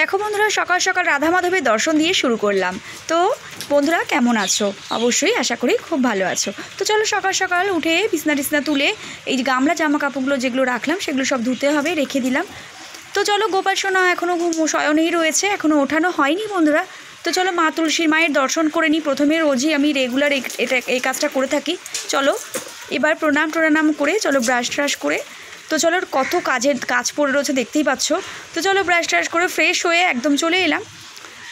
দেখো বন্ধুরা সকাল সকাল রাধা মাধবের দর্শন দিয়ে শুরু করলাম তো বন্ধুরা কেমন আছো অবশ্যই আশা করি খুব ভালো আছো তো চলো সকাল সকাল উঠে বিছনা টিসনা তুলে এই গামলা জামা কাপড়গুলো যেগুলো রাখলাম সেগুলো সব ধুতে হবে রেখে দিলাম তো চলো গোপাল সোনা এখনও শয়নেই রয়েছে এখনও ওঠানো হয়নি বন্ধুরা তো চলো মা তুলসী মায়ের দর্শন করে নিই প্রথমে রোজই আমি রেগুলার এটা এই কাজটা করে থাকি চলো এবার প্রণাম প্রণাম করে চলো ব্রাশ ট্রাশ করে তো চলো কত কাজের কাজ পড়ে রয়েছে দেখতেই পাচ্ছ তো চলো ব্রাশ ট্রাশ করে ফ্রেশ হয়ে একদম চলে এলাম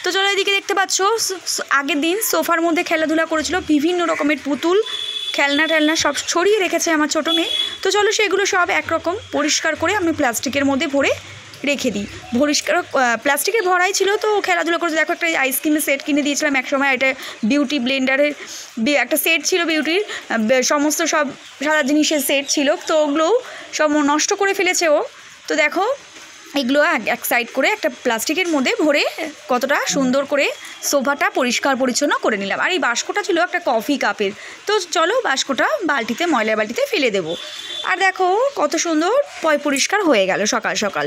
তো চলো এদিকে দেখতে পাচ্ছ আগের দিন সোফার মধ্যে খেলাধুলা করেছিল বিভিন্ন রকমের পুতুল খেলনা টেলনা সব ছড়িয়ে রেখেছে আমার ছোটো মেয়ে তো চলো সেগুলো সব একরকম পরিষ্কার করে আমি প্লাস্টিকের মধ্যে ভরে রেখে দিই পরিষ্কার প্লাস্টিকের ভরাই ছিল তো খেলাধুলো করে দেখো একটা আইসক্রিমের সেট কিনে দিয়েছিলাম এক সময় এটা বিউটি ব্লেন্ডারের একটা সেট ছিল বিউটির সমস্ত সব সারা জিনিসের সেট ছিল তো ওগুলোও সব নষ্ট করে ফেলেছে ও তো দেখো এগুলো এক সাইড করে একটা প্লাস্টিকের মধ্যে ভরে কতটা সুন্দর করে সোফাটা পরিষ্কার পরিচ্ছন্ন করে নিলাম আর এই বাস্কটা ছিল একটা কফি কাপের তো চলো বাস্কটা বালতিতে ময়লা বালতিতে ফেলে দেব আর দেখো কত সুন্দর পয় পরিষ্কার হয়ে গেল সকাল সকাল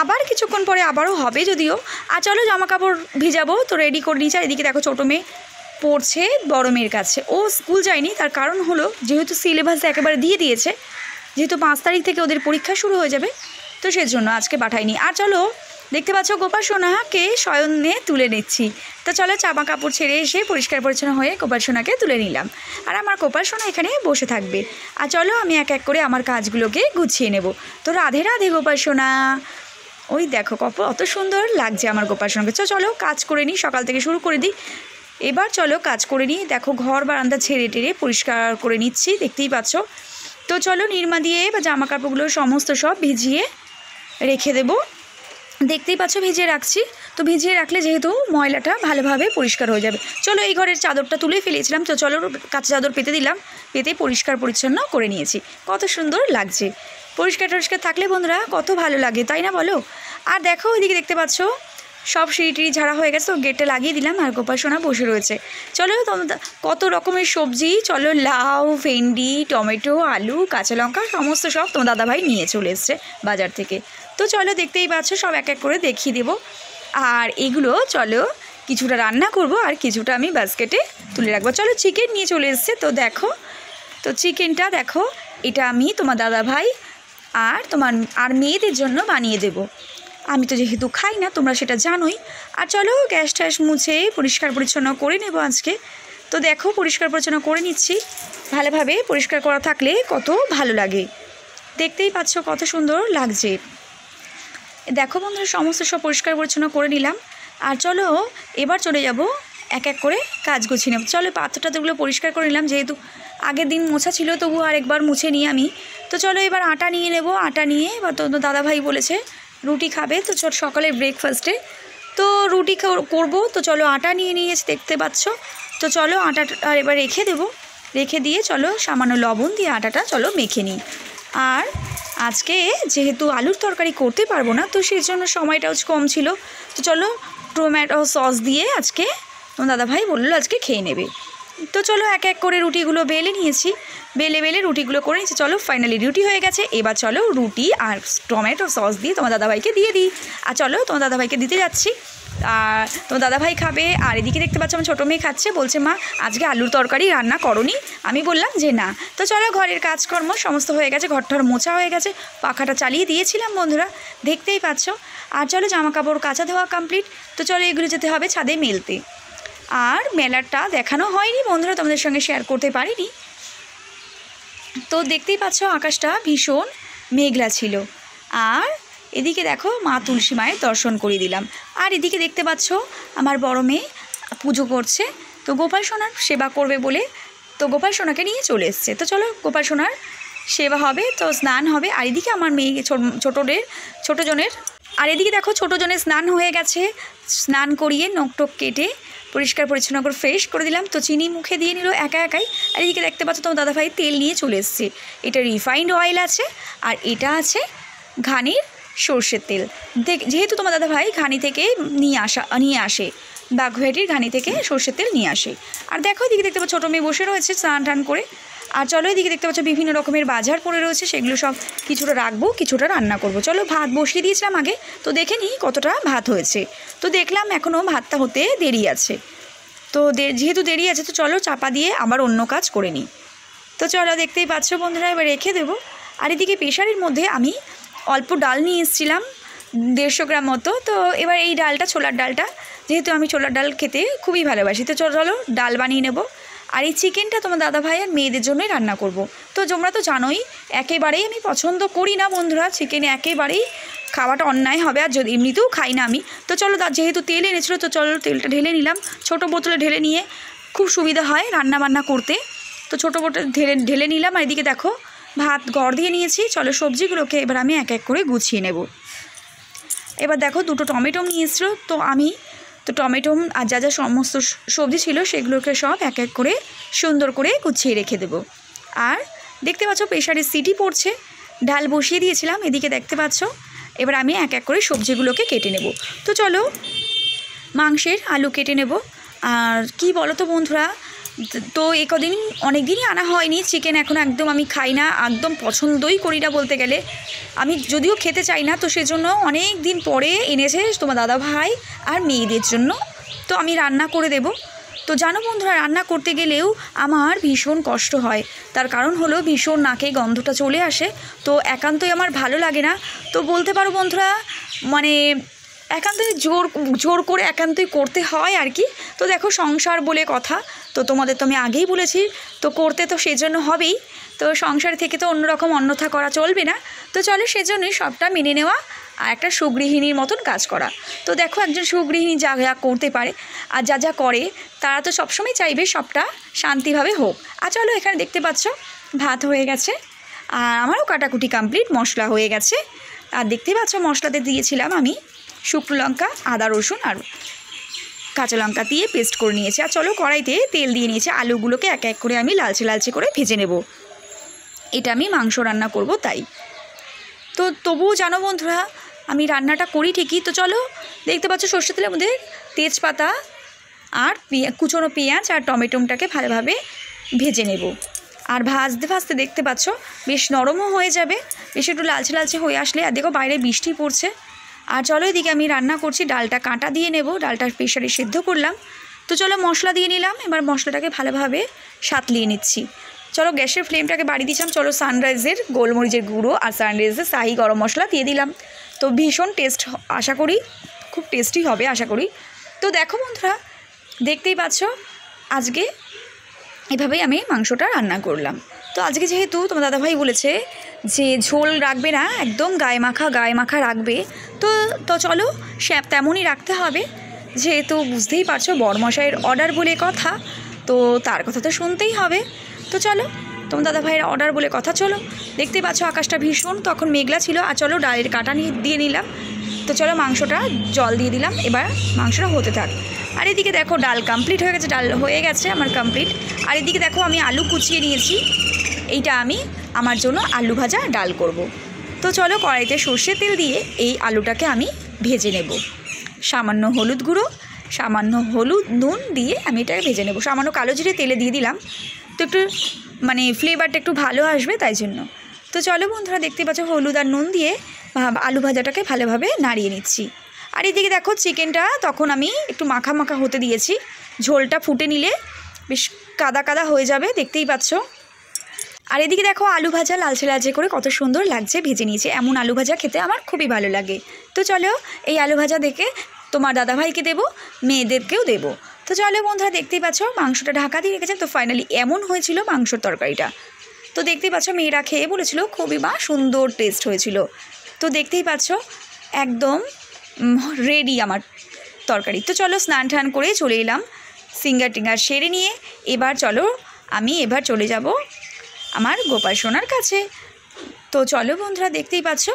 আবার কিছুক্ষণ পরে আবারও হবে যদিও আর চলো জামা কাপড় ভিজাবো তো রেডি করে নিয়েছি এদিকে দেখো ছোটো মেয়ে পড়ছে বড় মেয়ের কাছে ও স্কুল যায়নি তার কারণ হলো যেহেতু সিলেবাস একেবারে দিয়ে দিয়েছে যেহেতু পাঁচ তারিখ থেকে ওদের পরীক্ষা শুরু হয়ে যাবে তো সেজন্য আজকে পাঠাইনি আর চলো দেখতে পাচ্ছ গোপাল সোনাকে শয়নে তুলে নিচ্ছি তো চলো চাপা কাপড় ছেড়ে এসে পরিষ্কার পরিচ্ছন্ন হয়ে গোপাল সোনাকে তুলে নিলাম আর আমার গোপাল সোনা এখানে বসে থাকবে আর চলো আমি এক এক করে আমার কাজগুলোকে গুছিয়ে নেব তো রাধে রাধে গোপাল সোনা ওই দেখো কপ অত সুন্দর লাগছে আমার গোপাল সঙ্গে চ চলো কাজ করে নিই সকাল থেকে শুরু করে দিই এবার চলো কাজ করে নিই দেখো ঘর বারান্দা ছেড়ে টেড়ে পরিষ্কার করে নিচ্ছি দেখতেই পাচ্ছ তো চলো নির্মা দিয়ে বা জামা কাপড়গুলো সমস্ত সব ভিজিয়ে রেখে দেব দেখতেই পাচ্ছ ভিজিয়ে রাখছি তো ভিজিয়ে রাখলে যেহেতু ময়লাটা ভালোভাবে পরিষ্কার হয়ে যাবে চলো এই ঘরের চাদরটা তুলে ফেলেছিলাম তো চলো কাঁচা চাদর পেতে দিলাম পেতে পরিষ্কার পরিচ্ছন্ন করে নিয়েছি কত সুন্দর লাগছে পরিষ্কার টরিষ্কার থাকলে বন্ধুরা কত ভালো লাগে তাই না বলো আর দেখো ওইদিকে দেখতে পাচ্ছ সব সিঁড়ি টিড়ি ঝাড়া হয়ে গেছে তো গেটটা লাগিয়ে দিলাম আর গোপাল সোনা বসে রয়েছে চলো কত রকমের সবজি চলো লাউ ভেন্ডি টমেটো আলু কাঁচা লঙ্কা সমস্ত সব তোমার দাদাভাই নিয়ে চলে এসছে বাজার থেকে তো চলো দেখতেই পাচ্ছ সব এক এক করে দেখিয়ে দেবো আর এগুলো চলো কিছুটা রান্না করব আর কিছুটা আমি বাস্কেটে তুলে রাখবো চলো চিকেন নিয়ে চলে এসছে তো দেখো তো চিকেনটা দেখো এটা আমি তোমার দাদাভাই আর তোমার আর মেয়েদের জন্য বানিয়ে দেব আমি তো যেহেতু খাই না তোমরা সেটা জানোই আর চলো গ্যাস ট্যাস মুছে পরিষ্কার পরিচ্ছন্ন করে নেব আজকে তো দেখো পরিষ্কার পরিচ্ছন্ন করে নিচ্ছি ভালোভাবে পরিষ্কার করা থাকলে কত ভালো লাগে দেখতেই পাচ্ছ কত সুন্দর লাগছে দেখো বন্ধুরা সমস্ত সব পরিষ্কার পরিচ্ছন্ন করে নিলাম আর চলো এবার চলে যাব এক এক করে কাজ গুছিয়ে নেব চলো পাত্র টাত্রগুলো পরিষ্কার করে নিলাম যেহেতু আগের দিন মোছা ছিল তবু আরেকবার মুছে নিই আমি তো চলো এবার আটা নিয়ে নেব আটা নিয়ে এবার তো দাদাভাই বলেছে রুটি খাবে তো চল সকালের ব্রেকফাস্টে তো রুটি করব তো চলো আটা নিয়ে নিয়েছি দেখতে পাচ্ছ তো চলো আটাটা এবার রেখে দেব রেখে দিয়ে চলো সামান্য লবণ দিয়ে আটাটা চলো মেখে নিই আর আজকে যেহেতু আলুর তরকারি করতে পারবো না তো সেই জন্য সময়টাও কম ছিল তো চলো টম্যাটো সস দিয়ে আজকে দাদাভাই বললো আজকে খেয়ে নেবে তো চলো এক এক করে রুটিগুলো বেলে নিয়েছি বেলে বেলে রুটিগুলো করে নিয়েছি চলো ফাইনালি রুটি হয়ে গেছে এবার চলো রুটি আর টমেটো সস দিয়ে তোমার দাদাভাইকে দিয়ে দিই আর চলো তোমার দাদাভাইকে দিতে যাচ্ছি আর তোমার দাদাভাই খাবে আর এদিকে দেখতে পাচ্ছ আমার ছোটো মেয়ে খাচ্ছে বলছে মা আজকে আলুর তরকারি রান্না করনি আমি বললাম যে না তো চলো ঘরের কাজকর্ম সমস্ত হয়ে গেছে ঘরটর মোছা হয়ে গেছে পাখাটা চালিয়ে দিয়েছিলাম বন্ধুরা দেখতেই পাচ্ছ আর চলো জামাকাপড় কাঁচা ধোয়া কমপ্লিট তো চলো এগুলো যেতে হবে ছাদে মেলতে আর মেলাটা দেখানো হয়নি বন্ধুরা তোমাদের সঙ্গে শেয়ার করতে পারিনি তো দেখতেই পাচ্ছ আকাশটা ভীষণ মেঘলা ছিল আর এদিকে দেখো মা তুলসী মায়ের দর্শন করিয়ে দিলাম আর এদিকে দেখতে পাচ্ছ আমার বড় মেয়ে পুজো করছে তো গোপাল সোনার সেবা করবে বলে তো গোপাল সোনাকে নিয়ে চলে এসছে তো চলো গোপাল সোনার সেবা হবে তো স্নান হবে আর এদিকে আমার মেয়ে ছোটোদের ছোটোজনের আর এদিকে দেখো ছোটোজনের স্নান হয়ে গেছে স্নান করিয়ে নখ টোক কেটে পরিষ্কার পরিচ্ছন্ন করে ফ্রেশ করে দিলাম তো চিনি মুখে দিয়ে নিল একা একাই আর এদিকে দেখতে পাচ্ছ তোমার দাদাভাই তেল নিয়ে চলে এসছে এটা রিফাইন্ড অয়েল আছে আর এটা আছে ঘানির সর্ষের তেল দেখ যেহেতু তোমার দাদাভাই ঘানি থেকে নিয়ে আসা নিয়ে আসে বাঘুয়াটির ঘানি থেকে সর্ষের তেল নিয়ে আসে আর দেখো এদিকে দেখতে পাচ্ছ ছোটো মেয়ে বসে রয়েছে স্নান টান করে আর চলো এদিকে দেখতে পাচ্ছ বিভিন্ন রকমের বাজার পড়ে রয়েছে সেগুলো সব কিছুটা রাখবো কিছুটা রান্না করব চলো ভাত বসিয়ে দিয়েছিলাম আগে তো দেখে নিই কতটা ভাত হয়েছে তো দেখলাম এখনও ভাতটা হতে দেরি আছে তো যেহেতু দেরি আছে তো চলো চাপা দিয়ে আবার অন্য কাজ করে নিই তো চলো দেখতেই পাচ্ছ বন্ধুরা এবার রেখে দেবো আর এদিকে প্রেশারের মধ্যে আমি অল্প ডাল নিয়ে এসেছিলাম দেড়শো গ্রাম মতো তো এবার এই ডালটা ছোলার ডালটা যেহেতু আমি ছোলার ডাল খেতে খুবই ভালোবাসি তো চলো ডাল বানিয়ে নেবো আর এই চিকেনটা তোমার দাদা ভাই আর মেয়েদের জন্যই রান্না করব। তো তোমরা তো জানোই একেবারেই আমি পছন্দ করি না বন্ধুরা চিকেন একেবারেই খাওয়াটা অন্যায় হবে আর যদি এমনিতেও খাই না আমি তো চলো যেহেতু তেল এনেছিলো তো চলো তেলটা ঢেলে নিলাম ছোট বোতলে ঢেলে নিয়ে খুব সুবিধা হয় রান্না বান্না করতে তো ছোটো বোতলে ঢেলে ঢেলে নিলাম আর এদিকে দেখো ভাত গড় দিয়ে নিয়েছি চলো সবজিগুলোকে এবার আমি এক এক করে গুছিয়ে নেব এবার দেখো দুটো টমেটো নিয়েছিল তো আমি তো টমেটো আর যা যা সমস্ত সবজি ছিল সেগুলোকে সব এক এক করে সুন্দর করে গুছিয়ে রেখে দেব আর দেখতে পাচ্ছ প্রেশারে সিটি পড়ছে ডাল বসিয়ে দিয়েছিলাম এদিকে দেখতে পাচ্ছ এবার আমি এক এক করে সবজিগুলোকে কেটে নেব তো চলো মাংসের আলু কেটে নেব আর কি বলো তো বন্ধুরা তো এ কদিন অনেক দিনই আনা হয়নি চিকেন এখন একদম আমি খাই না একদম পছন্দই করি না বলতে গেলে আমি যদিও খেতে চাই না তো সেজন্য অনেক দিন পরে এনেছে তোমার দাদা ভাই আর মেয়েদের জন্য তো আমি রান্না করে দেব তো জানো বন্ধুরা রান্না করতে গেলেও আমার ভীষণ কষ্ট হয় তার কারণ হলো ভীষণ নাকে গন্ধটা চলে আসে তো একান্তই আমার ভালো লাগে না তো বলতে পারো বন্ধুরা মানে একান্তই জোর জোর করে একান্তই করতে হয় আর কি তো দেখো সংসার বলে কথা তো তোমাদের তো আমি আগেই বলেছি তো করতে তো সেই জন্য হবেই তো সংসার থেকে তো অন্যরকম অন্যথা করা চলবে না তো চলো সেজন্যই সবটা মেনে নেওয়া আর একটা সুগৃহিণীর মতন কাজ করা তো দেখো একজন সুগৃহিণী যা যা করতে পারে আর যা যা করে তারা তো সবসময় চাইবে সবটা শান্তিভাবে হোক আর চলো এখানে দেখতে পাচ্ছ ভাত হয়ে গেছে আর আমারও কাটাকুটি কমপ্লিট মশলা হয়ে গেছে আর দেখতে পাচ্ছ মশলাতে দিয়েছিলাম আমি শুকনো লঙ্কা আদা রসুন আর কাঁচা লঙ্কা দিয়ে পেস্ট করে নিয়েছি আর চলো কড়াইতে তেল দিয়ে নিয়েছি আলুগুলোকে এক এক করে আমি লালচে লালচে করে ভেজে নেব এটা আমি মাংস রান্না করব তাই তো তবুও জানো বন্ধুরা আমি রান্নাটা করি ঠিকই তো চলো দেখতে পাচ্ছ সর্ষে তেলের মধ্যে তেজপাতা আর কুচনো পেঁয়াজ আর টমেটোমটাকে ভালোভাবে ভেজে নেব আর ভাজতে ভাজতে দেখতে পাচ্ছ বেশ নরমও হয়ে যাবে বেশ একটু লালচে লালচে হয়ে আসলে আর দেখো বাইরে বৃষ্টি পড়ছে আর চলো এদিকে আমি রান্না করছি ডালটা কাঁটা দিয়ে নেব ডালটা প্রেশারে সিদ্ধ করলাম তো চলো মশলা দিয়ে নিলাম এবার মশলাটাকে ভালোভাবে সাতলিয়ে নিচ্ছি চলো গ্যাসের ফ্লেমটাকে বাড়িয়ে দিচ্ছিলাম চলো সানরাইজের গোলমরিচের গুঁড়ো আর সানরাইজের শাহি গরম মশলা দিয়ে দিলাম তো ভীষণ টেস্ট আশা করি খুব টেস্টি হবে আশা করি তো দেখো বন্ধুরা দেখতেই পাচ্ছ আজকে এভাবেই আমি মাংসটা রান্না করলাম তো আজকে যেহেতু তোমার দাদাভাই বলেছে যে ঝোল রাখবে না একদম গায়ে মাখা গায়ে মাখা রাখবে তো তো চলো স্যাপ তেমনই রাখতে হবে যেহেতু বুঝতেই পারছো বড়মশাইয়ের অর্ডার বলে কথা তো তার কথা তো শুনতেই হবে তো চলো তোমার দাদা ভাইয়ের অর্ডার বলে কথা চলো দেখতে পাচ্ছ আকাশটা ভীষণ তখন মেঘলা ছিল আর চলো ডালের কাটা নিয়ে দিয়ে নিলাম তো চলো মাংসটা জল দিয়ে দিলাম এবার মাংসটা হতে থাক আর এদিকে দেখো ডাল কমপ্লিট হয়ে গেছে ডাল হয়ে গেছে আমার কমপ্লিট আর এদিকে দেখো আমি আলু কুচিয়ে নিয়েছি এইটা আমি আমার জন্য আলু ভাজা ডাল করব। তো চলো কড়াইতে সর্ষে তেল দিয়ে এই আলুটাকে আমি ভেজে নেব সামান্য হলুদ গুঁড়ো সামান্য হলুদ নুন দিয়ে আমি এটাকে ভেজে নেব সামান্য কালো জিরে তেলে দিয়ে দিলাম তো একটু মানে ফ্লেভারটা একটু ভালো আসবে তাই জন্য তো চলো বন্ধুরা দেখতে পাচ্ছ হলুদ আর নুন দিয়ে আলু ভাজাটাকে ভালোভাবে নাড়িয়ে নিচ্ছি আর এদিকে দেখো চিকেনটা তখন আমি একটু মাখা মাখা হতে দিয়েছি ঝোলটা ফুটে নিলে বেশ কাদা কাদা হয়ে যাবে দেখতেই পাচ্ছ আর এদিকে দেখো আলু ভাজা লালচে লালচে করে কত সুন্দর লাগছে ভেজে নিয়েছে এমন আলু ভাজা খেতে আমার খুবই ভালো লাগে তো চলো এই আলু ভাজা দেখে তোমার দাদাভাইকে দেবো মেয়েদেরকেও দেবো তো চলো বন্ধুরা দেখতেই পাচ্ছ মাংসটা ঢাকা দিয়ে রেখেছেন তো ফাইনালি এমন হয়েছিল মাংসর তরকারিটা তো দেখতেই পাচ্ছ মেয়েরা খেয়ে বলেছিল খুবই বা সুন্দর টেস্ট হয়েছিল তো দেখতেই পাচ্ছ একদম রেডি আমার তরকারি তো চলো স্নান টান করে চলে এলাম সিঙ্গার টিঙ্গার সেরে নিয়ে এবার চলো আমি এবার চলে যাব আমার গোপাল সোনার কাছে তো চলো বন্ধুরা দেখতেই পাচ্ছ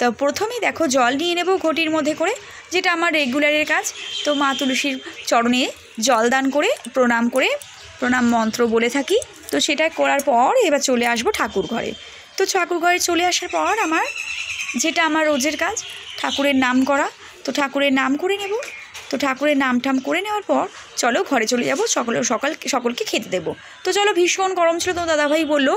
তো প্রথমেই দেখো জল নিয়ে নেব ঘটির মধ্যে করে যেটা আমার রেগুলারের কাজ তো মা তুলসীর চরণে জল দান করে প্রণাম করে প্রণাম মন্ত্র বলে থাকি তো সেটা করার পর এবার চলে আসবো ঠাকুর ঘরে তো ঠাকুর ঘরে চলে আসার পর আমার যেটা আমার রোজের কাজ ঠাকুরের নাম করা তো ঠাকুরের নাম করে নেব তো ঠাকুরের নাম ঠাম করে নেওয়ার পর চলো ঘরে চলে যাবো সকলে সকাল সকলকে খেতে দেবো তো চলো ভীষণ গরম ছিল তো দাদাভাই বললো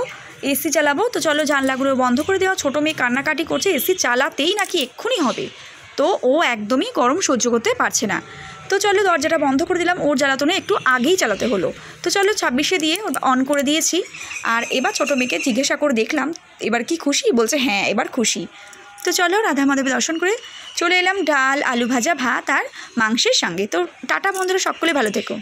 এসি চালাবো তো চলো জানলাগুলো বন্ধ করে দেওয়া ছোটো মেয়ে কান্নাকাটি করছে এসি চালাতেই নাকি এক্ষুনি হবে তো ও একদমই গরম সহ্য করতে পারছে না তো চলো দরজাটা বন্ধ করে দিলাম ওর জ্বালাতনে একটু আগেই চালাতে হলো তো চলো ছাব্বিশে দিয়ে অন করে দিয়েছি আর এবার ছোটো মেয়েকে জিজ্ঞাসা করে দেখলাম এবার কি খুশি বলছে হ্যাঁ এবার খুশি তো চলো রাধা মাধবী দর্শন করে চলে এলাম ডাল আলু ভাজা ভাত আর মাংসের সঙ্গে তো টাটা বন্ধুরা সকলে ভালো থেকো